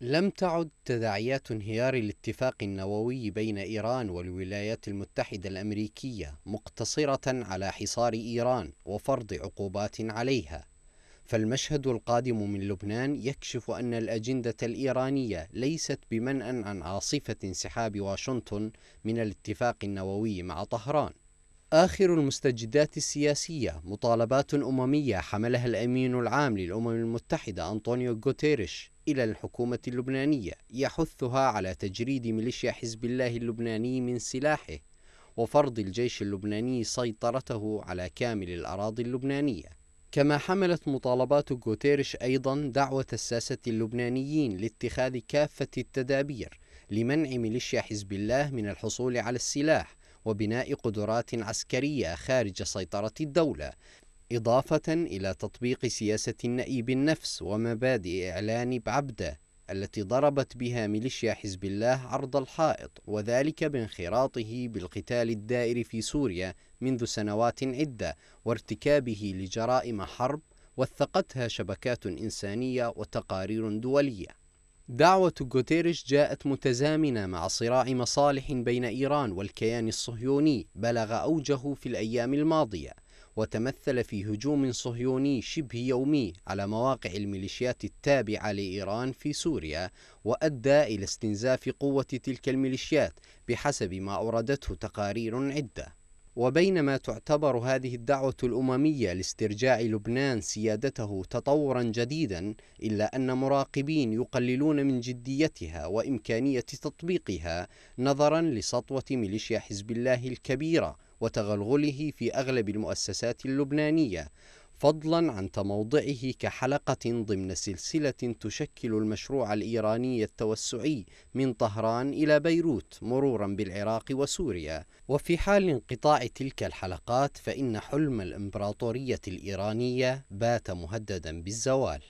لم تعد تداعيات انهيار الاتفاق النووي بين إيران والولايات المتحدة الأمريكية مقتصرة على حصار إيران وفرض عقوبات عليها فالمشهد القادم من لبنان يكشف أن الأجندة الإيرانية ليست بمنأ عن عاصفة انسحاب واشنطن من الاتفاق النووي مع طهران آخر المستجدات السياسية مطالبات أممية حملها الأمين العام للأمم المتحدة أنطونيو غوتيريش إلى الحكومة اللبنانية يحثها على تجريد ميليشيا حزب الله اللبناني من سلاحه وفرض الجيش اللبناني سيطرته على كامل الأراضي اللبنانية كما حملت مطالبات غوتيريش أيضا دعوة الساسة اللبنانيين لاتخاذ كافة التدابير لمنع ميليشيا حزب الله من الحصول على السلاح وبناء قدرات عسكرية خارج سيطرة الدولة إضافة إلى تطبيق سياسة النئيب النفس ومبادئ إعلان بعبده التي ضربت بها ميليشيا حزب الله عرض الحائط وذلك بانخراطه بالقتال الدائر في سوريا منذ سنوات عدة وارتكابه لجرائم حرب وثقتها شبكات إنسانية وتقارير دولية دعوة غوتيريش جاءت متزامنة مع صراع مصالح بين إيران والكيان الصهيوني بلغ أوجه في الأيام الماضية وتمثل في هجوم صهيوني شبه يومي على مواقع الميليشيات التابعة لإيران في سوريا وأدى إلى استنزاف قوة تلك الميليشيات بحسب ما أوردته تقارير عدة وبينما تعتبر هذه الدعوة الأممية لاسترجاع لبنان سيادته تطورا جديدا إلا أن مراقبين يقللون من جديتها وإمكانية تطبيقها نظرا لسطوة ميليشيا حزب الله الكبيرة وتغلغله في أغلب المؤسسات اللبنانية فضلا عن تموضعه كحلقة ضمن سلسلة تشكل المشروع الإيراني التوسعي من طهران إلى بيروت مرورا بالعراق وسوريا وفي حال انقطاع تلك الحلقات فإن حلم الإمبراطورية الإيرانية بات مهددا بالزوال